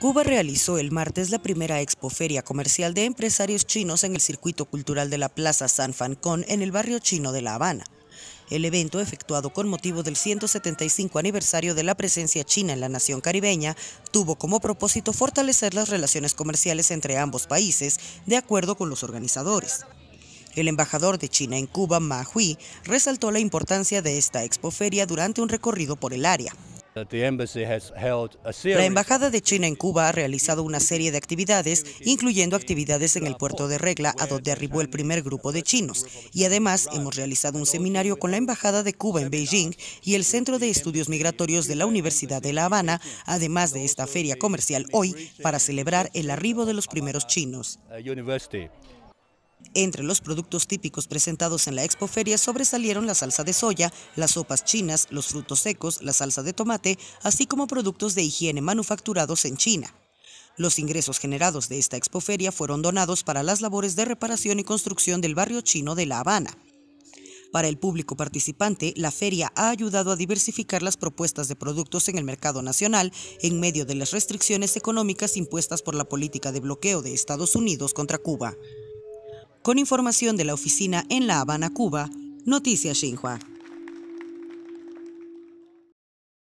Cuba realizó el martes la primera expoferia comercial de empresarios chinos en el circuito cultural de la Plaza San Fancón en el barrio chino de La Habana. El evento, efectuado con motivo del 175 aniversario de la presencia china en la nación caribeña, tuvo como propósito fortalecer las relaciones comerciales entre ambos países, de acuerdo con los organizadores. El embajador de China en Cuba, Ma Hui, resaltó la importancia de esta expoferia durante un recorrido por el área. La Embajada de China en Cuba ha realizado una serie de actividades, incluyendo actividades en el puerto de Regla, a donde arribó el primer grupo de chinos. Y además hemos realizado un seminario con la Embajada de Cuba en Beijing y el Centro de Estudios Migratorios de la Universidad de La Habana, además de esta feria comercial hoy, para celebrar el arribo de los primeros chinos. Entre los productos típicos presentados en la expoferia sobresalieron la salsa de soya, las sopas chinas, los frutos secos, la salsa de tomate, así como productos de higiene manufacturados en China. Los ingresos generados de esta expoferia fueron donados para las labores de reparación y construcción del barrio chino de La Habana. Para el público participante, la feria ha ayudado a diversificar las propuestas de productos en el mercado nacional en medio de las restricciones económicas impuestas por la política de bloqueo de Estados Unidos contra Cuba. Con información de la oficina en La Habana, Cuba, Noticias Xinhua.